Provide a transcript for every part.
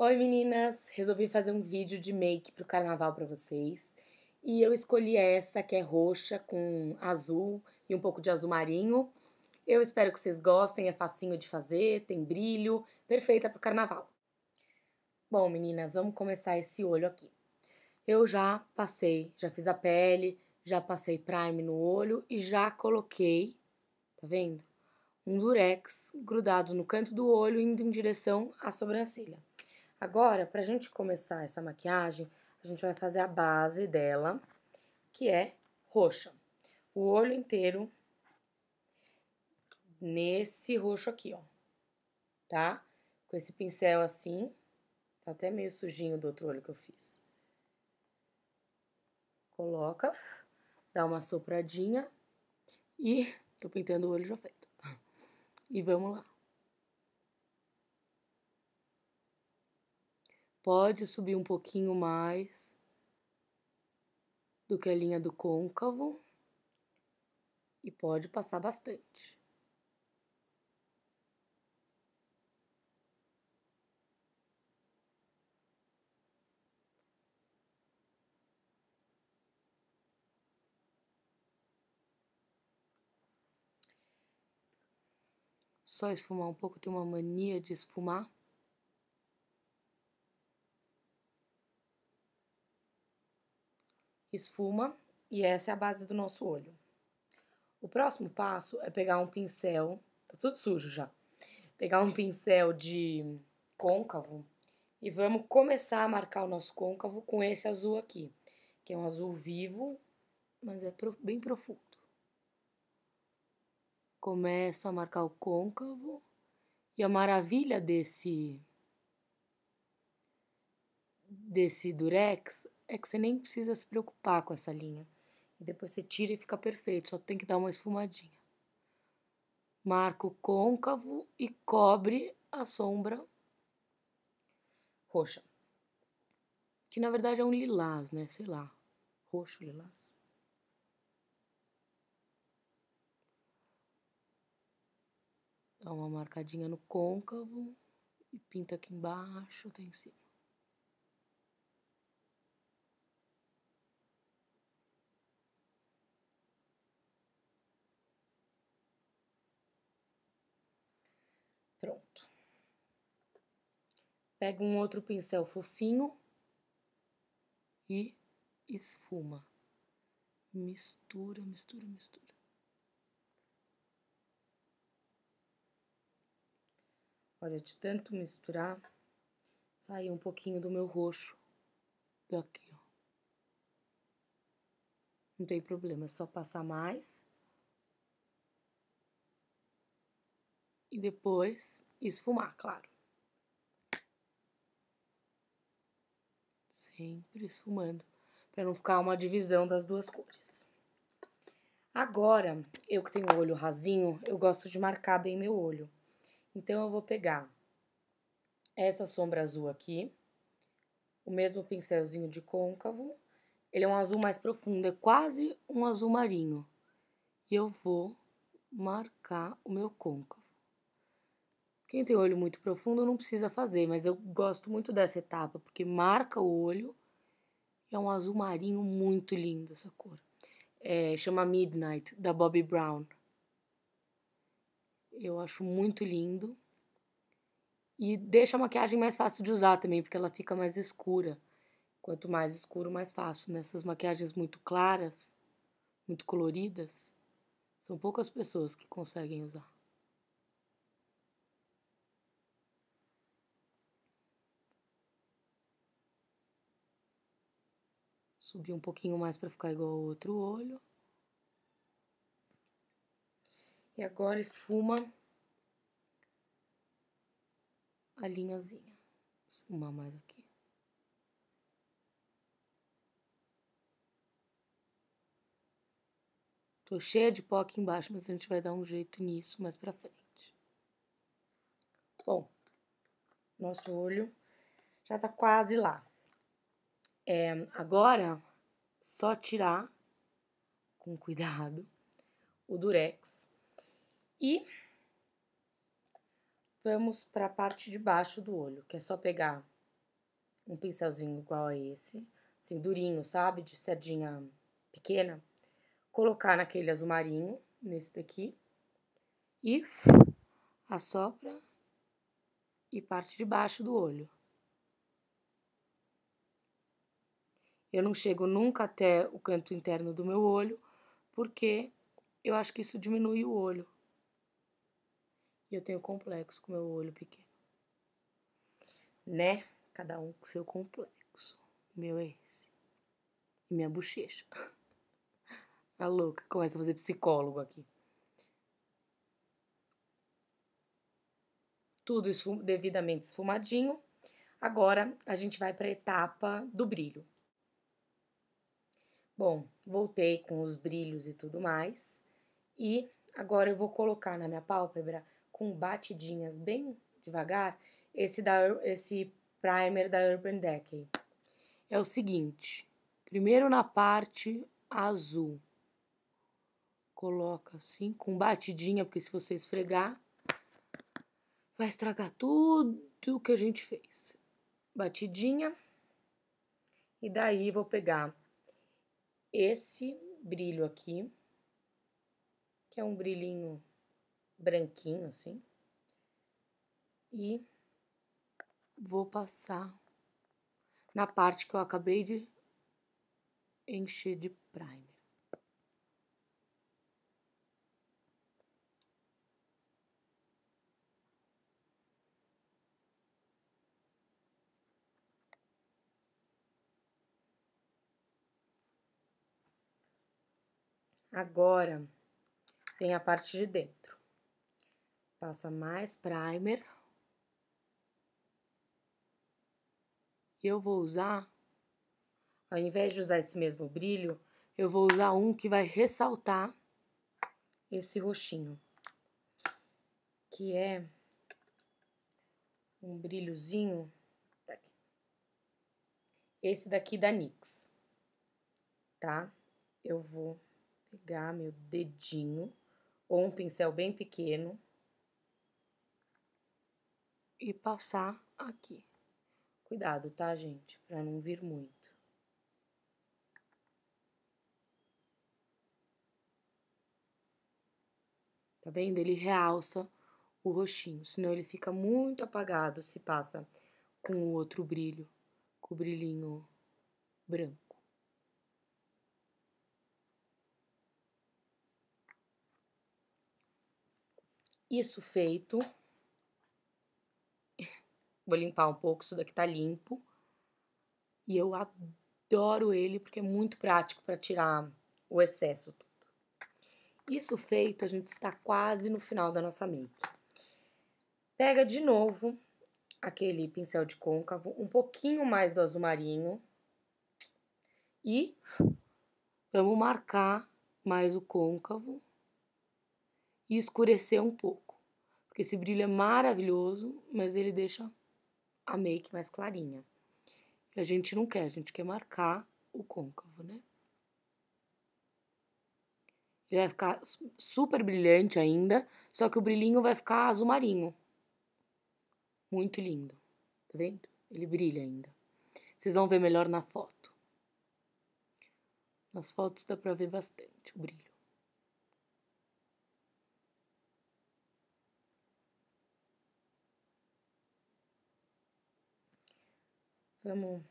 Oi meninas, resolvi fazer um vídeo de make pro carnaval para vocês e eu escolhi essa que é roxa com azul e um pouco de azul marinho. Eu espero que vocês gostem, é facinho de fazer, tem brilho, perfeita pro carnaval. Bom meninas, vamos começar esse olho aqui. Eu já passei, já fiz a pele, já passei prime no olho e já coloquei, tá vendo? Um durex grudado no canto do olho indo em direção à sobrancelha. Agora, para a gente começar essa maquiagem, a gente vai fazer a base dela, que é roxa. O olho inteiro nesse roxo aqui, ó, tá? Com esse pincel assim, tá até meio sujinho do outro olho que eu fiz. Coloca, dá uma sopradinha e tô pintando o olho já feito. E vamos lá. pode subir um pouquinho mais do que a linha do côncavo e pode passar bastante. Só esfumar um pouco, tem uma mania de esfumar. esfuma e essa é a base do nosso olho. O próximo passo é pegar um pincel, tá tudo sujo já, pegar um pincel de côncavo e vamos começar a marcar o nosso côncavo com esse azul aqui, que é um azul vivo, mas é bem profundo. Começo a marcar o côncavo e a maravilha desse desse durex é que você nem precisa se preocupar com essa linha. E depois você tira e fica perfeito, só tem que dar uma esfumadinha. Marco côncavo e cobre a sombra roxa. Que na verdade é um lilás, né? Sei lá. Roxo, lilás. Dá uma marcadinha no côncavo e pinta aqui embaixo, tem em cima. Pega um outro pincel fofinho e esfuma. Mistura, mistura, mistura. Olha, de tanto misturar, saiu um pouquinho do meu roxo. Daqui, ó. Não tem problema, é só passar mais. E depois esfumar, claro. sempre esfumando, para não ficar uma divisão das duas cores. Agora, eu que tenho olho rasinho, eu gosto de marcar bem meu olho. Então, eu vou pegar essa sombra azul aqui, o mesmo pincelzinho de côncavo. Ele é um azul mais profundo, é quase um azul marinho. E eu vou marcar o meu côncavo. Quem tem olho muito profundo não precisa fazer, mas eu gosto muito dessa etapa, porque marca o olho e é um azul marinho muito lindo essa cor. É, chama Midnight, da Bobby Brown. Eu acho muito lindo. E deixa a maquiagem mais fácil de usar também, porque ela fica mais escura. Quanto mais escuro, mais fácil. Nessas né? maquiagens muito claras, muito coloridas, são poucas pessoas que conseguem usar. Subir um pouquinho mais para ficar igual ao outro olho. E agora esfuma a linhazinha. Esfumar mais aqui. Tô cheia de pó aqui embaixo, mas a gente vai dar um jeito nisso mais pra frente. Bom, nosso olho já tá quase lá. É, agora, só tirar com cuidado o durex e vamos para a parte de baixo do olho, que é só pegar um pincelzinho igual a esse, assim, durinho, sabe? De sardinha pequena. Colocar naquele azul marinho, nesse daqui. E assopra e parte de baixo do olho. Eu não chego nunca até o canto interno do meu olho, porque eu acho que isso diminui o olho. E eu tenho complexo com meu olho pequeno. Né? Cada um com seu complexo. Meu é esse. E minha bochecha. A tá louca começa a fazer psicólogo aqui. Tudo devidamente esfumadinho. Agora a gente vai para a etapa do brilho. Bom, voltei com os brilhos e tudo mais. E agora eu vou colocar na minha pálpebra com batidinhas bem devagar esse da esse primer da Urban Decay. É o seguinte, primeiro na parte azul. Coloca assim com batidinha, porque se você esfregar vai estragar tudo o que a gente fez. Batidinha. E daí vou pegar esse brilho aqui, que é um brilhinho branquinho assim, e vou passar na parte que eu acabei de encher de prime Agora vem a parte de dentro. Passa mais primer. E eu vou usar, ao invés de usar esse mesmo brilho, eu vou usar um que vai ressaltar esse roxinho. Que é um brilhozinho. Esse daqui da NYX, tá? Eu vou pegar meu dedinho ou um pincel bem pequeno e passar aqui. Cuidado, tá, gente? Para não vir muito. Tá vendo? Ele realça o roxinho, senão ele fica muito apagado se passa com o outro brilho, com o brilhinho branco. Isso feito, vou limpar um pouco, isso daqui tá limpo. E eu adoro ele porque é muito prático para tirar o excesso. Isso feito, a gente está quase no final da nossa make. Pega de novo aquele pincel de côncavo, um pouquinho mais do azul marinho e vamos marcar mais o côncavo e escurecer um pouco. Porque esse brilho é maravilhoso, mas ele deixa a make mais clarinha. E a gente não quer, a gente quer marcar o côncavo, né? Ele vai ficar super brilhante ainda, só que o brilhinho vai ficar azul marinho. Muito lindo. Tá vendo? Ele brilha ainda. Vocês vão ver melhor na foto. Nas fotos dá pra ver bastante o brilho. Vamos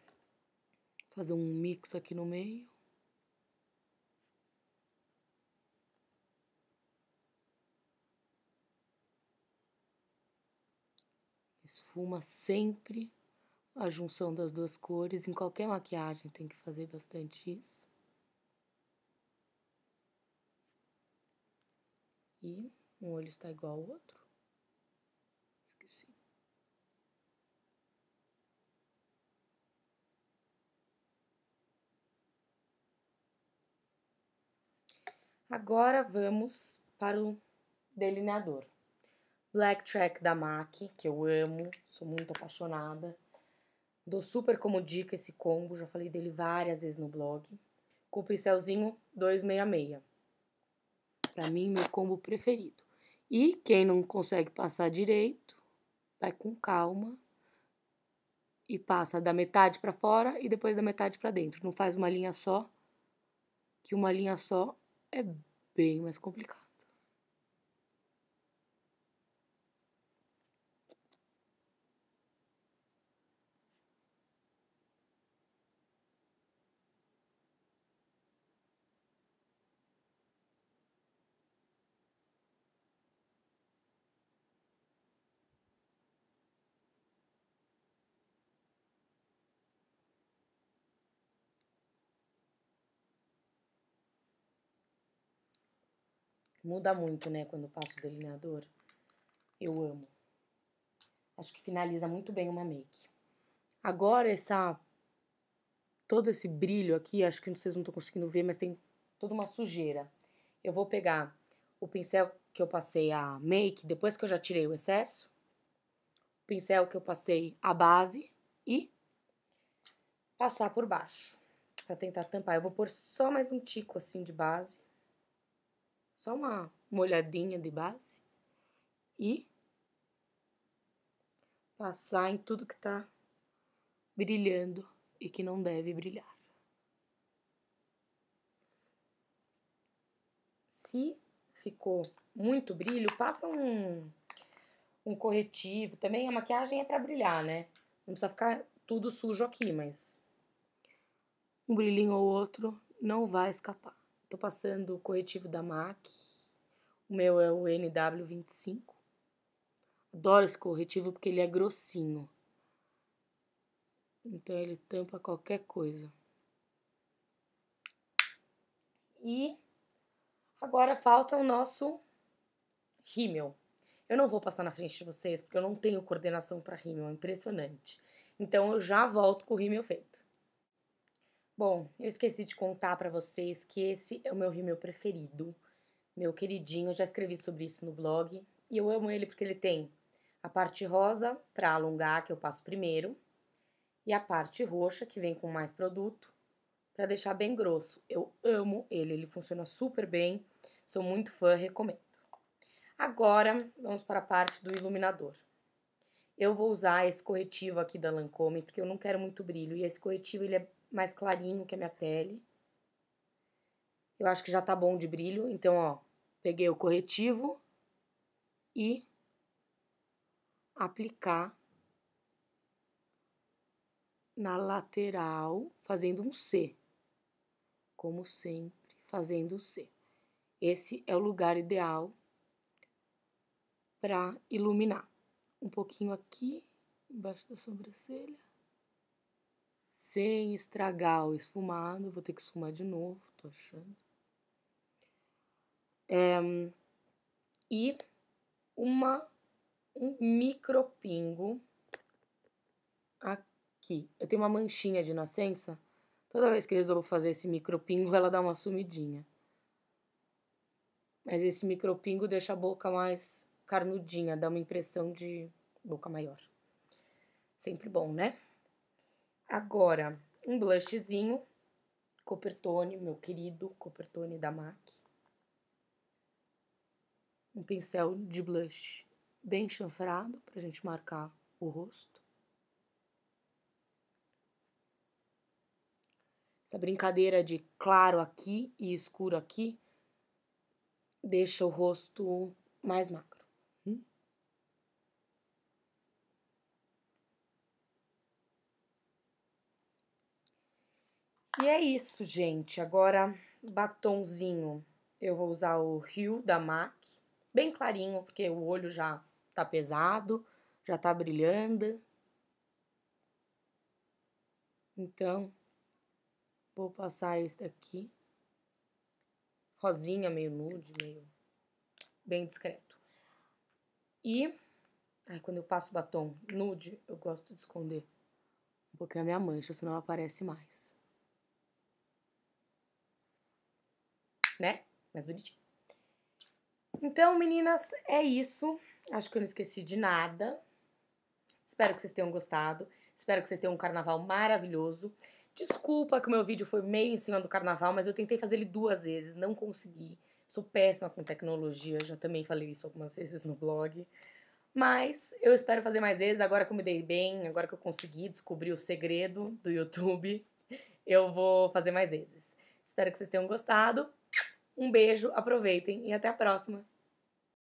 fazer um mix aqui no meio. Esfuma sempre a junção das duas cores. Em qualquer maquiagem tem que fazer bastante isso. E um olho está igual ao outro. Agora vamos para o delineador. Black Track da MAC, que eu amo, sou muito apaixonada. Dou super como dica esse combo, já falei dele várias vezes no blog. Com o pincelzinho 266. Para mim, meu combo preferido. E quem não consegue passar direito, vai com calma e passa da metade para fora e depois da metade para dentro. Não faz uma linha só, que uma linha só é bem mais complicado. Muda muito, né, quando passo o delineador. Eu amo. Acho que finaliza muito bem uma make. Agora essa todo esse brilho aqui, acho que vocês não estão conseguindo ver, mas tem toda uma sujeira. Eu vou pegar o pincel que eu passei a make, depois que eu já tirei o excesso, o pincel que eu passei a base e passar por baixo, para tentar tampar. Eu vou pôr só mais um tico assim de base só uma molhadinha de base e passar em tudo que está brilhando e que não deve brilhar. Se ficou muito brilho, passa um, um corretivo. Também a maquiagem é para brilhar, né? Não precisa ficar tudo sujo aqui, mas um brilhinho ou outro não vai escapar. Estou passando o corretivo da MAC. O meu é o NW25. Adoro esse corretivo porque ele é grossinho. Então ele tampa qualquer coisa. E agora falta o nosso rímel. Eu não vou passar na frente de vocês porque eu não tenho coordenação para rímel, é impressionante. Então eu já volto com o rímel feito. Bom, eu esqueci de contar para vocês que esse é o meu rímel preferido, meu queridinho. Eu já escrevi sobre isso no blog e eu amo ele porque ele tem a parte rosa para alongar, que eu passo primeiro, e a parte roxa, que vem com mais produto, para deixar bem grosso. Eu amo ele, ele funciona super bem, sou muito fã, recomendo. Agora, vamos para a parte do iluminador. Eu vou usar esse corretivo aqui da Lancôme, porque eu não quero muito brilho, e esse corretivo ele é mais clarinho que a minha pele. Eu acho que já tá bom de brilho, então, ó, peguei o corretivo e aplicar na lateral, fazendo um C. Como sempre, fazendo o C. Esse é o lugar ideal para iluminar. Um pouquinho aqui, embaixo da sobrancelha sem estragar o esfumado. Vou ter que esfumar de novo, tô achando. É, e uma um micro pingo aqui. Eu tenho uma manchinha de nascença. Toda vez que eu resolvo fazer esse micro pingo, ela dá uma sumidinha. Mas esse micro pingo deixa a boca mais carnudinha, dá uma impressão de boca maior. Sempre bom, né? Agora, um blushzinho, Copertone, meu querido Copertone da MAC. Um pincel de blush bem chanfrado pra gente marcar o rosto. Essa brincadeira de claro aqui e escuro aqui deixa o rosto mais magro. E é isso, gente. Agora, batomzinho, Eu vou usar o Rio da MAC, bem clarinho, porque o olho já tá pesado, já tá brilhando. Então, vou passar esse daqui. Rosinha, meio nude, meio bem discreto. E quando eu passo batom nude, eu gosto de esconder um pouquinho a minha mancha, senão ela aparece mais. né? Mais bonitinho. Então, meninas, é isso. Acho que eu não esqueci de nada. Espero que vocês tenham gostado. Espero que vocês tenham um carnaval maravilhoso. Desculpa que o meu vídeo foi meio em cima do carnaval, mas eu tentei fazer ele duas vezes, não consegui. Sou péssima com tecnologia, já também falei isso algumas vezes no blog. Mas eu espero fazer mais vezes, agora que eu me dei bem, agora que eu consegui descobrir o segredo do YouTube, eu vou fazer mais vezes. Espero que vocês tenham gostado. Um beijo, aproveitem e até a próxima!